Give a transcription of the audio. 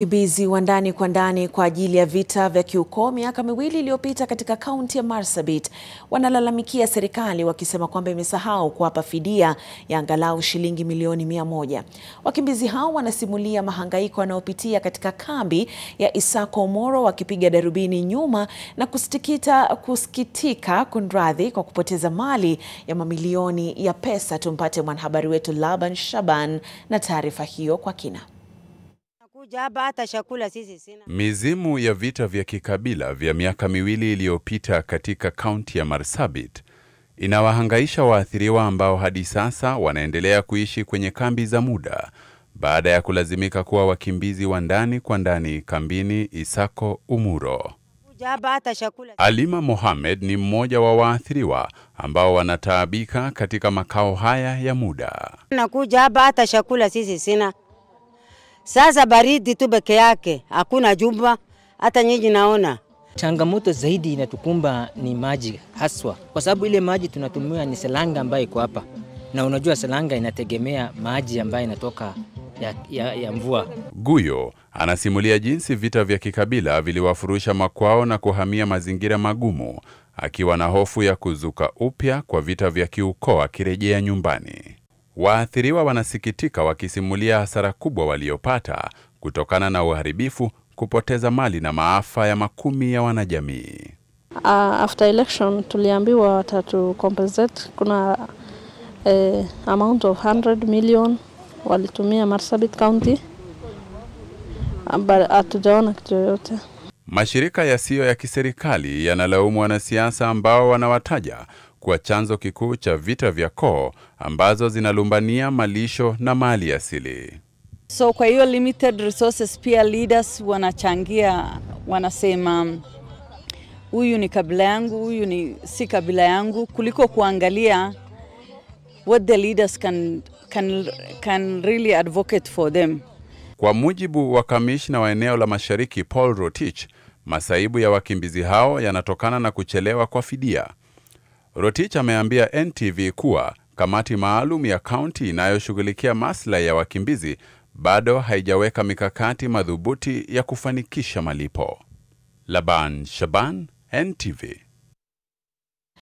Ubizi wa ndani kwa ndani kwa ajili ya vita vya kiukoo miaka miwili iliyopita katika kaunti ya Marsabit wanalalamikia serikali wakisema kwamba imesahau kuwapa fidia ya angalau shilingi milioni mia moja. Wakimbizi hao wanasimulia mahangaiko wanayopitia katika kambi ya Isako moro wakipiga darubini nyuma na kusitikita, kusikitika kunradhi kwa kupoteza mali ya mamilioni ya pesa. Tumpate mwanahabari wetu Laban Shaban na taarifa hiyo kwa kina kuja hapa, hata chakula sisi sina. Mizimu ya vita vya kikabila vya miaka miwili iliyopita katika kaunti ya Marsabit inawahangaisha waathiriwa ambao hadi sasa wanaendelea kuishi kwenye kambi za muda baada ya kulazimika kuwa wakimbizi wa ndani kwa ndani kambini Isako Umuro. Alima Mohamed ni mmoja wa waathiriwa ambao wanataabika katika makao haya ya muda. Nakuja hapa hata chakula sisi sina. Sasa baridi tu peke yake, hakuna jumba. Hata nyinyi naona changamoto zaidi inatukumba ni maji haswa, kwa sababu ile maji tunatumia ni selanga ambayo iko hapa, na unajua selanga inategemea maji ambayo inatoka ya, ya, ya mvua. Guyo anasimulia jinsi vita vya kikabila viliwafurusha makwao na kuhamia mazingira magumu, akiwa na hofu ya kuzuka upya kwa vita vya kiukoo akirejea nyumbani. Waathiriwa wanasikitika wakisimulia hasara kubwa waliopata kutokana na uharibifu, kupoteza mali na maafa ya makumi ya wanajamii. Uh, after election tuliambiwa watatu compensate kuna uh, amount of 100 million walitumia Marsabit County uh, but hatujaona kitu yoyote. Mashirika yasiyo ya kiserikali yanalaumu wanasiasa ambao wanawataja kuwa chanzo kikuu cha vita vya koo ambazo zinalumbania malisho na mali asili. So kwa hiyo limited resources pia leaders wanachangia, wanasema huyu ni kabila yangu, huyu ni si kabila yangu, kuliko kuangalia what the leaders can, can, can really advocate for them. Kwa mujibu wa kamishna wa eneo la mashariki Paul Rotich, masaibu ya wakimbizi hao yanatokana na kuchelewa kwa fidia. Rotich ameambia NTV kuwa kamati maalum ya kaunti inayoshughulikia maslahi ya wakimbizi bado haijaweka mikakati madhubuti ya kufanikisha malipo. Laban Shaban, NTV.